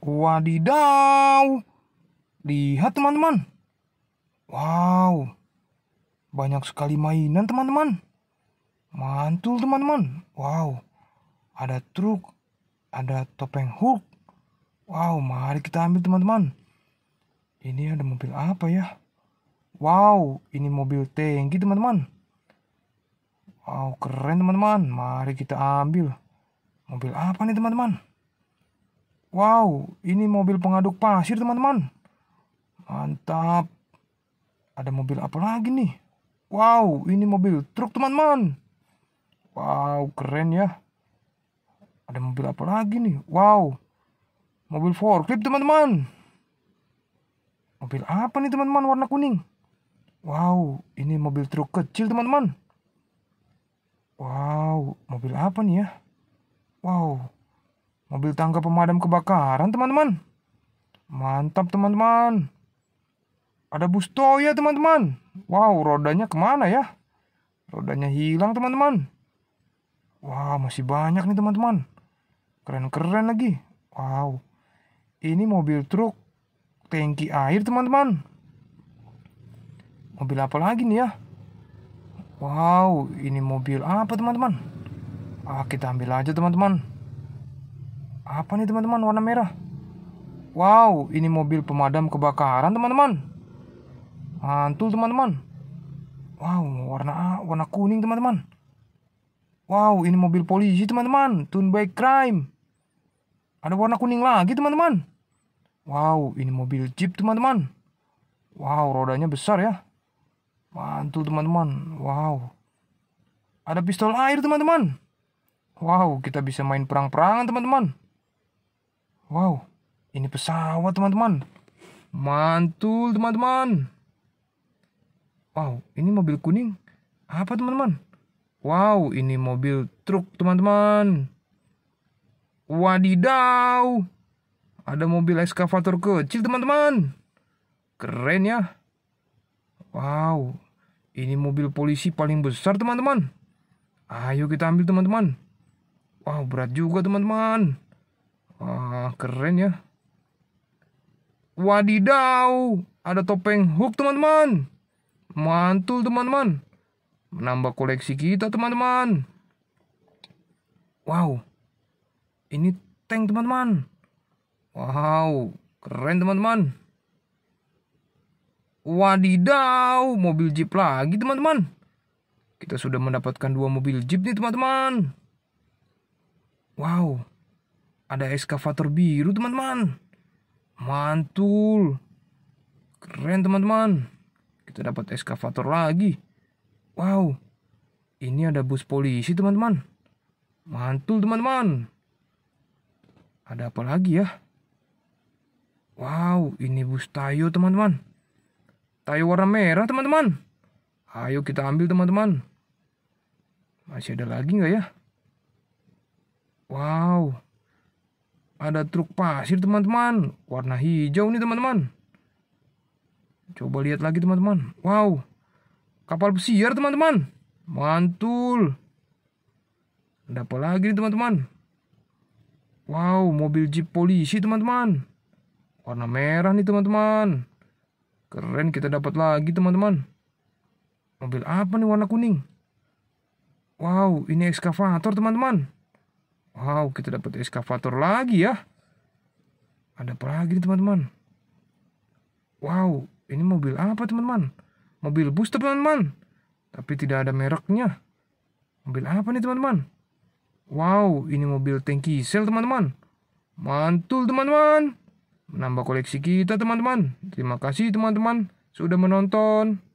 Wadidaw. Lihat teman-teman. Wow. Banyak sekali mainan teman-teman. Mantul teman-teman. Wow. Ada truk. Ada topeng Hulk. Wow, mari kita ambil teman-teman. Ini ada mobil apa ya? Wow, ini mobil tanki teman-teman. Wow, keren teman-teman. Mari kita ambil. Mobil apa nih teman-teman? Wow, ini mobil pengaduk pasir teman-teman. Mantap. Ada mobil apa lagi nih? Wow, ini mobil truk teman-teman. Wow, keren ya. Ada mobil apa lagi nih? Wow, mobil forklift teman-teman. Mobil apa nih teman-teman warna kuning? Wow, ini mobil truk kecil teman-teman. Wow, mobil apa nih ya? Wow, Mobil tangga pemadam kebakaran, teman-teman. Mantap, teman-teman. Ada bus Toya, teman-teman. Wow, rodanya kemana ya? Rodanya hilang, teman-teman. Wow, masih banyak nih, teman-teman. Keren-keren lagi. Wow. Ini mobil truk tangki air, teman-teman. Mobil apa lagi nih ya? Wow, ini mobil apa, teman-teman? Ah, kita ambil aja, teman-teman. Apa nih teman-teman warna merah? Wow, ini mobil pemadam kebakaran teman-teman. Mantul teman-teman. Wow, warna warna kuning teman-teman. Wow, ini mobil polisi teman-teman. Tune by crime. Ada warna kuning lagi teman-teman. Wow, ini mobil jeep teman-teman. Wow, rodanya besar ya. Mantul teman-teman. Wow. Ada pistol air teman-teman. Wow, kita bisa main perang-perangan teman-teman. Wow, ini pesawat teman-teman. Mantul teman-teman. Wow, ini mobil kuning. Apa teman-teman? Wow, ini mobil truk teman-teman. Wadidaw. Ada mobil ekskavator kecil teman-teman. Keren ya. Wow, ini mobil polisi paling besar teman-teman. Ayo kita ambil teman-teman. Wow, berat juga teman-teman. Ah, keren ya. Wadidaw, ada topeng hook teman-teman. Mantul teman-teman. Menambah koleksi kita teman-teman. Wow, ini tank teman-teman. Wow, keren teman-teman. Wadidaw, mobil jeep lagi teman-teman. Kita sudah mendapatkan dua mobil jeep nih teman-teman. Wow, ada eskavator biru teman-teman. Mantul. Keren teman-teman. Kita dapat eskavator lagi. Wow. Ini ada bus polisi teman-teman. Mantul teman-teman. Ada apa lagi ya? Wow, ini bus Tayo teman-teman. Tayo warna merah teman-teman. Ayo kita ambil teman-teman. Masih ada lagi nggak ya? Wow, ada truk pasir teman-teman. Warna hijau nih teman-teman. Coba lihat lagi teman-teman. Wow. Kapal pesiar teman-teman. Mantul. Ada apa lagi nih teman-teman? Wow, mobil jeep polisi teman-teman. Warna merah nih teman-teman. Keren kita dapat lagi teman-teman. Mobil apa nih warna kuning? Wow, ini ekskavator teman-teman. Wow, kita dapat eskavator lagi ya. Ada apa lagi nih teman-teman? Wow, ini mobil apa teman-teman? Mobil bus teman-teman. Tapi tidak ada mereknya. Mobil apa nih teman-teman? Wow, ini mobil tanki sel teman-teman. Mantul teman-teman. Menambah koleksi kita teman-teman. Terima kasih teman-teman sudah menonton.